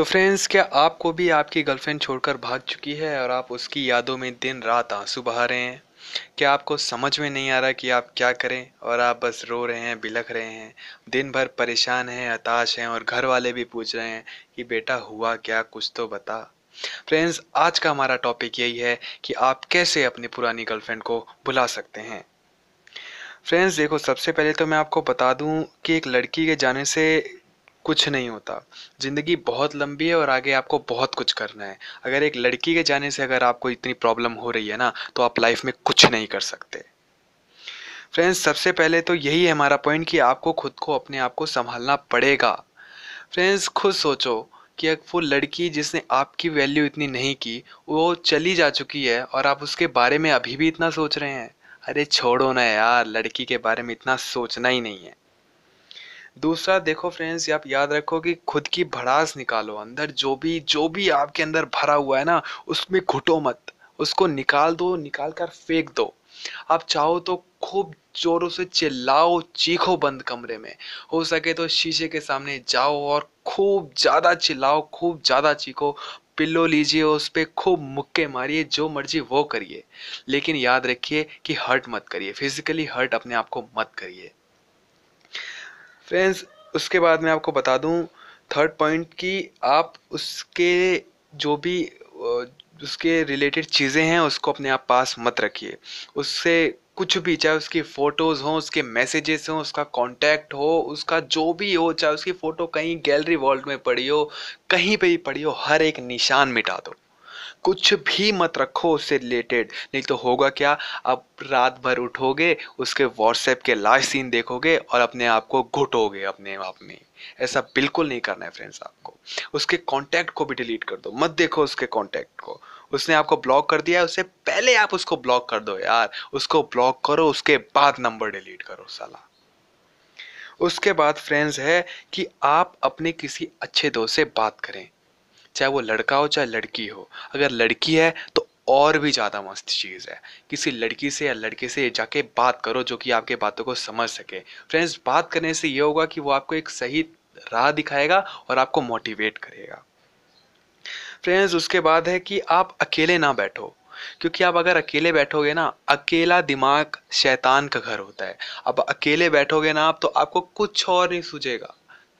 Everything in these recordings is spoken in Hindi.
तो फ्रेंड्स क्या आपको भी आपकी गर्लफ्रेंड छोड़कर भाग चुकी है और आप उसकी यादों में दिन रात आंसू बहा रहे हैं क्या आपको समझ में नहीं आ रहा कि आप क्या करें और आप बस रो रहे हैं बिलख रहे हैं दिन भर परेशान हैं हताश हैं और घर वाले भी पूछ रहे हैं कि बेटा हुआ क्या कुछ तो बता फ्रेंड्स आज का हमारा टॉपिक यही है कि आप कैसे अपनी पुरानी गर्लफ्रेंड को भुला सकते हैं फ्रेंड्स देखो सबसे पहले तो मैं आपको बता दूं कि एक लड़की के जाने से कुछ नहीं होता ज़िंदगी बहुत लंबी है और आगे आपको बहुत कुछ करना है अगर एक लड़की के जाने से अगर आपको इतनी प्रॉब्लम हो रही है ना तो आप लाइफ में कुछ नहीं कर सकते फ्रेंड्स सबसे पहले तो यही है हमारा पॉइंट कि आपको खुद को अपने आप को संभालना पड़ेगा फ्रेंड्स खुद सोचो कि एक वो लड़की जिसने आपकी वैल्यू इतनी नहीं की वो चली जा चुकी है और आप उसके बारे में अभी भी इतना सोच रहे हैं अरे छोड़ो ना यार लड़की के बारे में इतना सोचना ही नहीं है दूसरा देखो फ्रेंड्स आप याद रखो कि खुद की भड़ास निकालो अंदर जो भी जो भी आपके अंदर भरा हुआ है ना उसमें घुटो मत उसको निकाल दो निकाल कर फेंक दो आप चाहो तो खूब जोरों से चिल्लाओ चीखो बंद कमरे में हो सके तो शीशे के सामने जाओ और खूब ज़्यादा चिल्लाओ खूब ज़्यादा चीखो पिल्लो लीजिए उस पर खूब मुक्के मारिए जो मर्जी वो करिए लेकिन याद रखिए कि हर्ट मत करिए फिजिकली हर्ट अपने आप को मत करिए फ्रेंड्स उसके बाद मैं आपको बता दूं थर्ड पॉइंट कि आप उसके जो भी उसके रिलेटेड चीज़ें हैं उसको अपने आप पास मत रखिए उससे कुछ भी चाहे उसकी फ़ोटोज़ हों उसके मैसेजेस हों उसका कांटेक्ट हो उसका जो भी हो चाहे उसकी फ़ोटो कहीं गैलरी वॉल्ट में पड़ी हो कहीं पे भी पड़ी हो हर एक निशान मिटा दो कुछ भी मत रखो उससे रिलेटेड नहीं तो होगा क्या आप रात भर उठोगे उसके व्हाट्सएप के लास्ट सीन देखोगे और अपने आप को घुटोगे अपने आप में ऐसा बिल्कुल नहीं करना है फ्रेंड्स आपको उसके कॉन्टैक्ट को भी डिलीट कर दो मत देखो उसके कॉन्टैक्ट को उसने आपको ब्लॉक कर दिया है उससे पहले आप उसको ब्लॉक कर दो यार उसको ब्लॉक करो उसके बाद नंबर डिलीट करो साला उसके बाद फ्रेंड्स है कि आप अपने किसी अच्छे दोस्त से बात करें चाहे वो लड़का हो चाहे लड़की हो अगर लड़की है तो और भी ज़्यादा मस्त चीज़ है किसी लड़की से या लड़के से जाके बात करो जो कि आपके बातों को समझ सके फ्रेंड्स बात करने से ये होगा कि वो आपको एक सही राह दिखाएगा और आपको मोटिवेट करेगा फ्रेंड्स उसके बाद है कि आप अकेले ना बैठो क्योंकि आप अगर अकेले बैठोगे ना अकेला दिमाग शैतान का घर होता है अब अकेले बैठोगे ना आप तो आपको कुछ और नहीं सूझेगा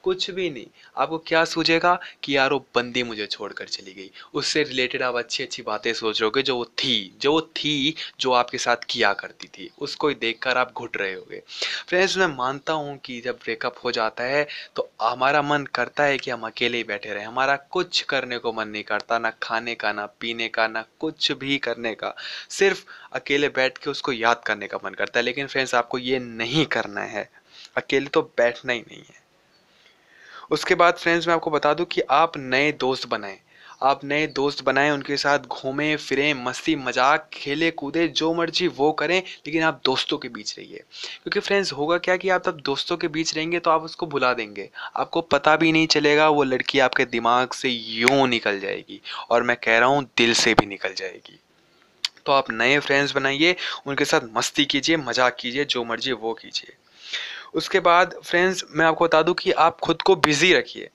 कुछ भी नहीं आपको क्या सूझेगा कि यार वो बंदी मुझे छोड़कर चली गई उससे रिलेटेड आप अच्छी अच्छी बातें सोचोगे जो वो थी जो वो थी जो आपके साथ किया करती थी उसको ही कर आप घुट रहे होगे फ्रेंड्स मैं मानता हूँ कि जब ब्रेकअप हो जाता है तो हमारा मन करता है कि हम अकेले ही बैठे रहें हमारा कुछ करने को मन नहीं करता ना खाने का ना पीने का ना कुछ भी करने का सिर्फ अकेले बैठ के उसको याद करने का मन करता है लेकिन फ्रेंड्स आपको ये नहीं करना है अकेले तो बैठना ही नहीं है उसके बाद फ्रेंड्स मैं आपको बता दूं कि आप नए दोस्त बनाएं आप नए दोस्त बनाएं उनके साथ घूमें फिरें मस्ती मजाक खेले कूदे जो मर्जी वो करें लेकिन आप दोस्तों के बीच रहिए क्योंकि फ्रेंड्स होगा क्या कि आप तब दोस्तों के बीच रहेंगे तो आप उसको भुला देंगे आपको पता भी नहीं चलेगा वो लड़की आपके दिमाग से यूँ निकल जाएगी और मैं कह रहा हूँ दिल से भी निकल जाएगी तो आप नए फ्रेंड्स बनाइए उनके साथ मस्ती कीजिए मजाक कीजिए जो मर्जी वो कीजिए उसके बाद फ्रेंड्स मैं आपको बता दूं कि आप खुद को बिज़ी रखिए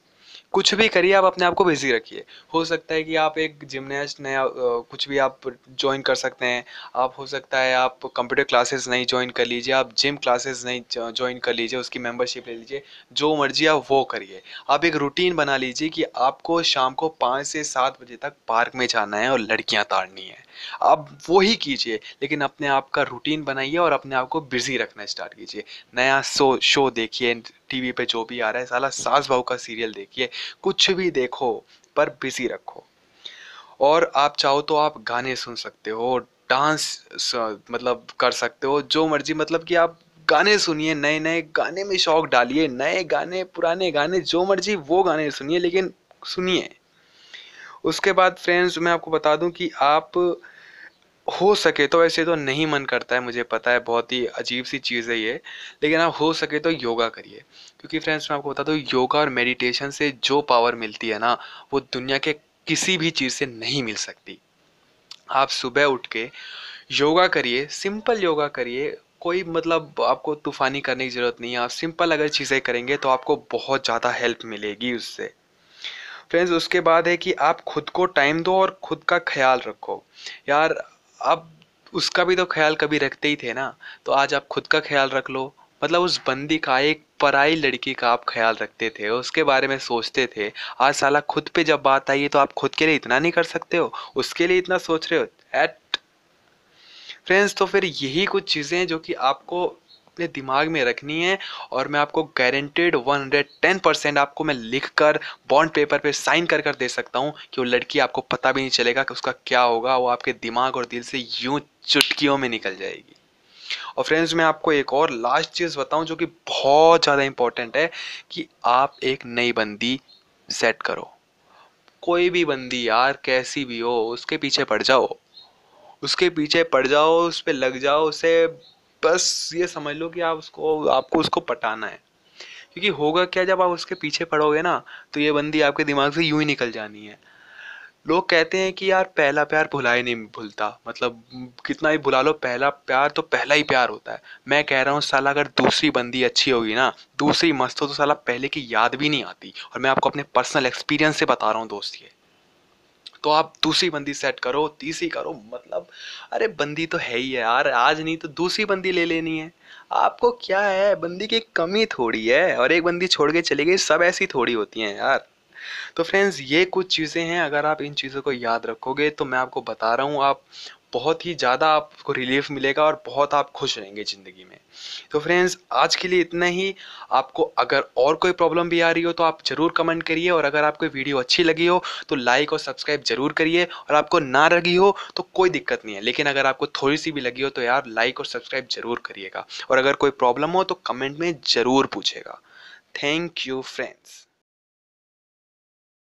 कुछ भी करिए आप अपने आप को बिज़ी रखिए हो सकता है कि आप एक जिमनास्ट नया कुछ भी आप ज्वाइन कर सकते हैं आप हो सकता है आप कंप्यूटर क्लासेस नहीं ज्वाइन कर लीजिए आप जिम क्लासेस नहीं ज्वाइन कर लीजिए उसकी मेंबरशिप ले लीजिए जो मर्जी आप वो करिए आप एक रूटीन बना लीजिए कि आपको शाम को पाँच से सात बजे तक पार्क में जाना है और लड़कियाँ ताड़नी है अब वो ही कीजिए लेकिन अपने आप का रूटीन बनाइए और अपने आप को बिजी रखना स्टार्ट कीजिए नया शो शो देखिए टीवी पे जो भी आ रहा है साला सास बहू का सीरियल देखिए कुछ भी देखो पर बिजी रखो और आप चाहो तो आप गाने सुन सकते हो डांस मतलब कर सकते हो जो मर्जी मतलब कि आप गाने सुनिए नए नए गाने में शौक डालिए नए गाने पुराने गाने जो मर्जी वो गाने सुनिए लेकिन सुनिए उसके बाद फ्रेंड्स मैं आपको बता दूं कि आप हो सके तो ऐसे तो नहीं मन करता है मुझे पता है बहुत ही अजीब सी चीज़ है ये लेकिन आप हो सके तो योगा करिए क्योंकि फ्रेंड्स मैं आपको बता दूँ योगा और मेडिटेशन से जो पावर मिलती है ना वो दुनिया के किसी भी चीज़ से नहीं मिल सकती आप सुबह उठ के योगा करिए सिंपल योगा करिए कोई मतलब आपको तूफानी करने की ज़रूरत नहीं है आप सिंपल अगर चीज़ें करेंगे तो आपको बहुत ज़्यादा हेल्प मिलेगी उससे फ्रेंड्स उसके बाद है कि आप खुद को टाइम दो और खुद का ख्याल रखो यार आप उसका भी तो ख्याल कभी रखते ही थे ना तो आज आप खुद का ख्याल रख लो मतलब उस बंदी का एक पराई लड़की का आप ख्याल रखते थे उसके बारे में सोचते थे आज साला खुद पे जब बात आई है तो आप खुद के लिए इतना नहीं कर सकते हो उसके लिए इतना सोच रहे हो एट फ्रेंड्स तो फिर यही कुछ चीज़ें हैं जो कि आपको अपने दिमाग में रखनी है और मैं आपको गारंटेड 110 परसेंट आपको मैं लिख कर बॉन्ड पेपर पे साइन कर कर दे सकता हूँ कि वो लड़की आपको पता भी नहीं चलेगा कि उसका क्या होगा वो आपके दिमाग और दिल से यूँ चुटकियों में निकल जाएगी और फ्रेंड्स मैं आपको एक और लास्ट चीज़ बताऊँ जो कि बहुत ज़्यादा इम्पॉर्टेंट है कि आप एक नई बंदी सेट करो कोई भी बंदी यार कैसी भी हो उसके पीछे पड़ जाओ उसके पीछे पड़ जाओ उस पर लग जाओ उसे बस ये समझ लो कि आप उसको आपको उसको पटाना है क्योंकि होगा क्या जब आप उसके पीछे पड़ोगे ना तो ये बंदी आपके दिमाग से यूं ही निकल जानी है लोग कहते हैं कि यार पहला प्यार भुला ही नहीं भूलता मतलब कितना ही भुला लो पहला प्यार तो पहला ही प्यार होता है मैं कह रहा हूँ साला अगर दूसरी बंदी अच्छी होगी ना दूसरी मस्त हो तो साला पहले की याद भी नहीं आती और मैं आपको अपने पर्सनल एक्सपीरियंस से बता रहा हूँ दोस्त ये तो आप दूसरी बंदी सेट करो तीसरी करो मतलब अरे बंदी तो है ही है यार आज नहीं तो दूसरी बंदी ले लेनी है आपको क्या है बंदी की कमी थोड़ी है और एक बंदी छोड़ के चली गई सब ऐसी थोड़ी होती हैं यार तो फ्रेंड्स ये कुछ चीज़ें हैं अगर आप इन चीज़ों को याद रखोगे तो मैं आपको बता रहा हूँ आप बहुत ही ज़्यादा आपको रिलीफ मिलेगा और बहुत आप खुश रहेंगे ज़िंदगी में तो फ्रेंड्स आज के लिए इतना ही आपको अगर और कोई प्रॉब्लम भी आ रही हो तो आप ज़रूर कमेंट करिए और अगर आपको वीडियो अच्छी लगी हो तो लाइक और सब्सक्राइब ज़रूर करिए और आपको ना लगी हो तो कोई दिक्कत नहीं है लेकिन अगर आपको थोड़ी सी भी लगी हो तो यार लाइक और सब्सक्राइब ज़रूर करिएगा और अगर कोई प्रॉब्लम हो तो कमेंट में ज़रूर पूछेगा थैंक यू फ्रेंड्स